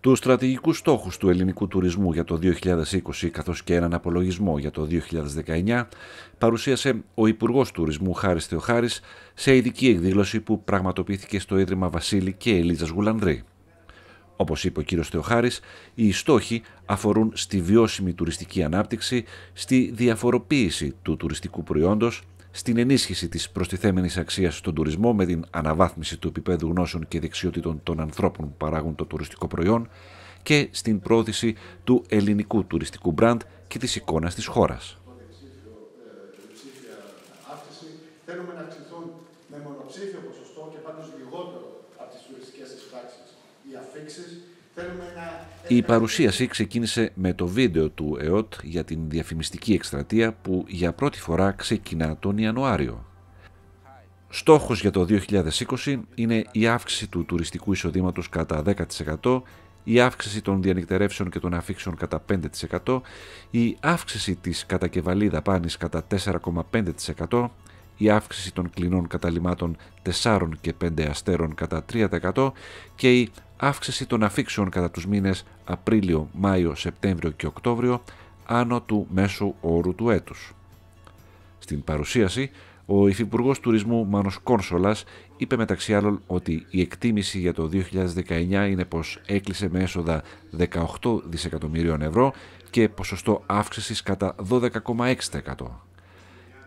τους στρατηγικούς στόχους του ελληνικού τουρισμού για το 2020 καθώς και έναν απολογισμό για το 2019 παρουσίασε ο Υπουργός Τουρισμού Χάρης Θεοχάρης σε ειδική εκδήλωση που πραγματοποιήθηκε στο Ίδρυμα Βασίλη και Ελίζας Γουλανδρή. Όπως είπε ο κύριος Θεοχάρης, οι στόχοι αφορούν στη βιώσιμη τουριστική ανάπτυξη, στη διαφοροποίηση του τουριστικού προϊόντος, στην ενίσχυση της προστιθέμενης αξίας στον τουρισμό με την αναβάθμιση του επίπεδου γνώσεων και δεξιότητων των ανθρώπων που παράγουν το τουριστικό προϊόν και στην πρόθεση του ελληνικού τουριστικού μπραντ και της εικόνας της χώρας. Θέλουμε να με μονοψήφιο ποσοστό και λιγότερο από τις τουριστικές οι η παρουσίαση ξεκίνησε με το βίντεο του ΕΟΤ για την διαφημιστική εκστρατεία που για πρώτη φορά ξεκινά τον Ιανουάριο. Στόχος για το 2020 είναι η αύξηση του τουριστικού εισοδήματος κατά 10%, η αύξηση των διανυκτερεύσεων και των αφήξεων κατά 5%, η αύξηση της κατακεφαλής δαπάνης κατά 4,5%, η αύξηση των κλινών καταλημάτων 4 και 5 αστέρων κατά 3% και η αύξηση των αφήξεων κατά τους μήνες Απρίλιο, Μάιο, Σεπτέμβριο και Οκτώβριο άνω του μέσου όρου του έτους. Στην παρουσίαση, ο Υφυπουργός Τουρισμού Μάνος Κόνσολας είπε μεταξύ άλλων ότι η εκτίμηση για το 2019 είναι πως έκλεισε με έσοδα 18 δισεκατομμυρίων ευρώ και ποσοστό αύξησης κατά 12,6%.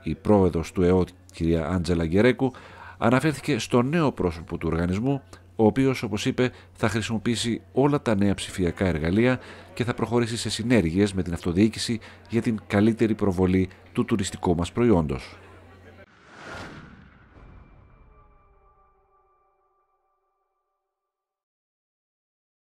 Η πρόεδρος του ΕΟΤ, κυρία Άντζελα Γκερέκου, αναφέρθηκε στο νέο πρόσωπο του οργανισμού ο οποίος, όπως είπε, θα χρησιμοποιήσει όλα τα νέα ψηφιακά εργαλεία και θα προχωρήσει σε συνέργειες με την αυτοδιοίκηση για την καλύτερη προβολή του τουριστικού μας προϊόντος.